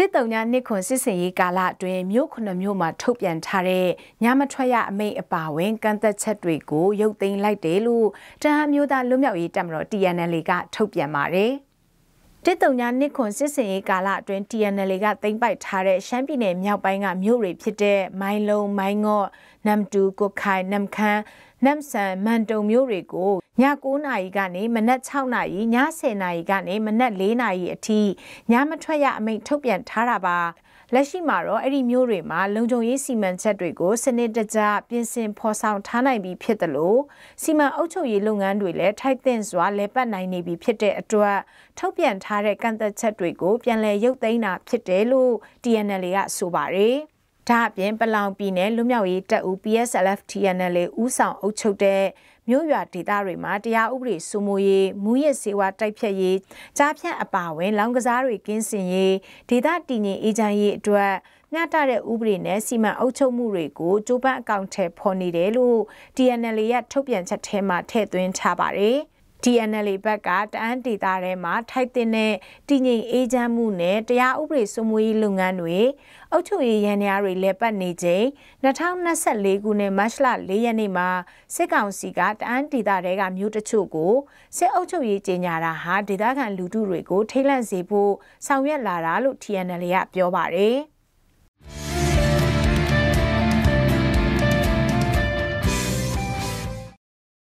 တစ်တုံညာနှစ်ခွန်စစ်စင်ရေးကာလအတွင်းမြို့ခုနှစ်မြို့မှာထုတ်ပြန်ထားတဲ့ညမထွက်ရအမိန့်အပါဝင်ကန့်သက်ချက်တွေကိုရုပ်သိမ်းလိုက်တယ်လို့တဟန်းမျိုးသားလွတ်မြောက်ရေးတပ်မတော် TNL ကထုတ်ပြန်ပါတယ်။တစ်တုံညာနှစ်ခွန်စစ်စင်ရေးကာလအတွင်း TNL ကသိမ်းပိုက်ထားတဲ့ရှမ်းပြည်နယ်မြောက်ပိုင်းကမြို့တွေဖြစ်တဲ့မိုင်းလုံးမိုင်းငော့နမ်တူကိုခိုင်နမ်ခမ်းနမ်ဆန်မန်တုံမြို့တွေကိုည9နာရီကနေမနက်6နာရီည10နာရီကနေမနက်4နာရီအထိညမထွက်ရအမိန့်ထုတ်ပြန်ထားတာပါလက်ရှိမှာတော့အဲ့ဒီမျိုးတွေမှာလုံခြုံရေးစီမံချက်တွေကိုစနစ်တကျပြင်ဆင်ဖော်ဆောင်ထားနိုင်ပြီဖြစ်တယ်လို့စီမံအုပ်ချုပ်ရေးလုပ်ငန်းတွေလည်းထိုက်သင့်စွာလည်ပတ်နိုင်နေပြီဖြစ်တဲ့အတွက်ထုတ်ပြန်ထားတဲ့ကန့်သက်ချက်တွေကို ပြန်လည်ရုပ်သိမ်းတာဖြစ်တယ်လို့ TNL ကဆိုပါတယ်။ဒါအပြင်ပလောင်ပြည်နယ်လူမျိုးရေးတပ်ဦး PSLF TNL ဦးဆောင်အုပ်ချုပ်တဲ့မြို့ရွာဒေသတွေမှာတရားဥပဒေစိုးမိုးရေးမူရစ်စေဝါတိုက်ဖြတ်ရေးကြားဖြန့်အပါဝင်လောင်ကစားတွေကင်းစင်ရေးဒေသတည်ငြိမ်အေးချမ်းရေးအတွက်မျှတတဲ့ဥပဒေနဲ့စီမံအုပ်ချုပ်မှုတွေကိုကြိုးပမ်းအကောင့်ထဲပေါ်နေတယ်လို့ TNL ရဲ့ထုတ်ပြန်ချက်ထဲမှာထည့်သွင်းထားပါတယ်။ DNL ဘက်ကတအန်းဒေသထဲမှာထိုက်တင်တဲ့တည်ငြိမ်အေးချမ်းမှုနဲ့တရားဥပဒေစိုးမိုးရေးလုပ်ငန်းတွေအုပ်ချုပ်ရေးရန်ရာတွေလည်းပတ်နေချိန်2024ခုနှစ်မတ်လ4ရက်နေ့မှာစစ်ကောင်စီကတအန်းဒေသထဲကမြို့တချို့ကိုစစ်အုပ်ချုပ်ရေးကြီးညာတာဟာဒေသခံလူထုတွေကို ထိတ်လန့်စေဖို့ဆောင်ရွက်လာတာလို့ TNL ကပြောပါတယ်။